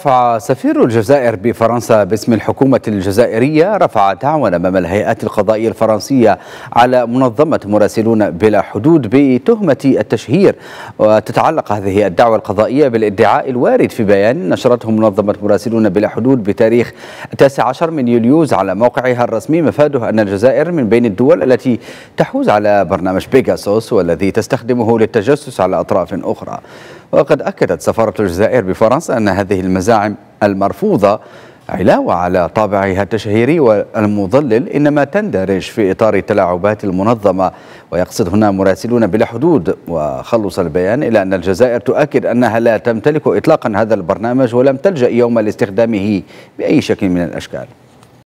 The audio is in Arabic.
رفع سفير الجزائر بفرنسا باسم الحكومة الجزائرية رفع دعوى أمام الهيئات القضائية الفرنسية على منظمة مراسلون بلا حدود بتهمة التشهير وتتعلق هذه الدعوى القضائية بالادعاء الوارد في بيان نشرته منظمة مراسلون بلا حدود بتاريخ 19 من يوليوز على موقعها الرسمي مفاده أن الجزائر من بين الدول التي تحوز على برنامج بيجاسوس والذي تستخدمه للتجسس على أطراف أخرى وقد أكدت سفارة الجزائر بفرنسا أن هذه المزاعم المرفوضة علاوة على طابعها التشهيري والمضلل إنما تندرج في إطار التلاعبات المنظمة ويقصد هنا مراسلون بلا حدود وخلص البيان إلى أن الجزائر تؤكد أنها لا تمتلك إطلاقا هذا البرنامج ولم تلجأ يوم لاستخدامه بأي شكل من الأشكال